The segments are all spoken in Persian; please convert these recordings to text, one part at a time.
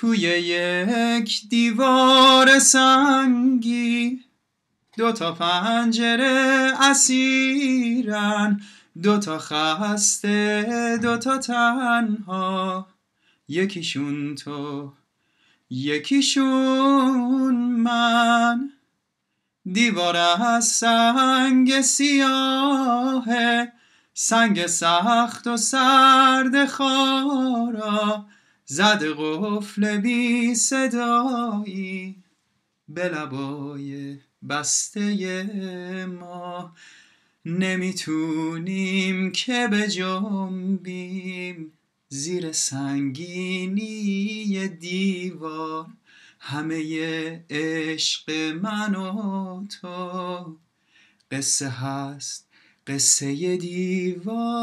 توی یک دیوار سنگی دو تا پنجره اسیرن دو تا خسته دو تا تنها یکیشون تو یکیشون من دیوار از سنگ سیاهه سنگ سخت و سرد خارا زد قفل بی صدایی به لبای بسته ما نمیتونیم که به جنبیم زیر سنگینی دیوار همه عشق من و تو قصه هست قصه دیوارا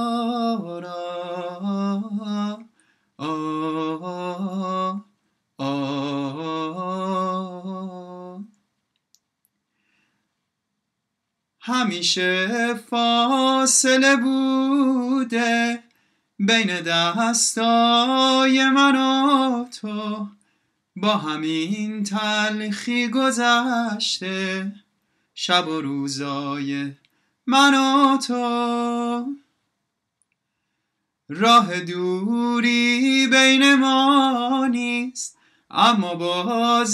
آه همیشه فاصله بوده بین دستای من و تو با همین تلخی گذشته شب و روزای من و تو راه دوری بین ما نیست اما باز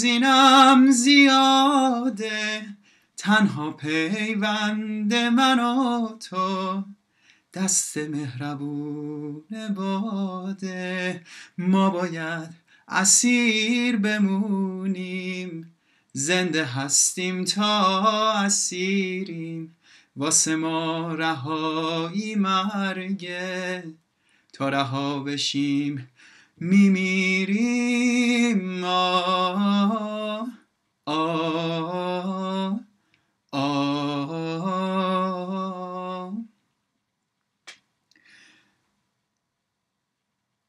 زیاده تنها پیوند من و تو دست مهربون باده ما باید اسیر بمونیم زنده هستیم تا اسیریم واسه ما رهایی مرگه تا رها بشیم میمیریم ما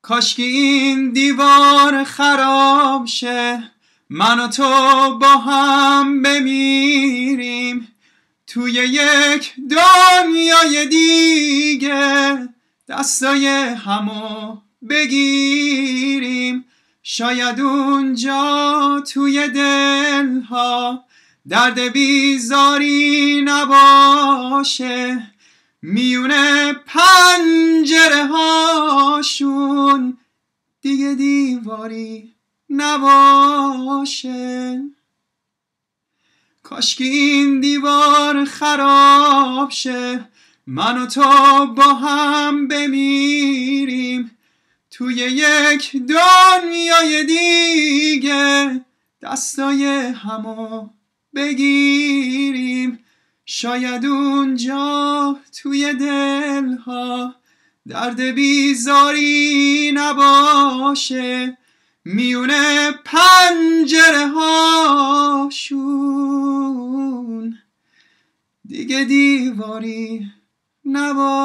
کاش که این دیوار خراب شه من و تو با هم بمیریم توی یک دنیای دیگه دستای همو بگیریم شاید اونجا توی دلها درد بیزاری نباشه میونه پنجره هاشون دیگه دیواری نباشه کاش این دیوار خراب شه من و تو با هم بمیریم توی یک دنیای دیگه دستای همو بگیریم شاید اونجا توی دلها درد بیزاری نباشه میونه پنجره هاشون دیگه دیواری نباشه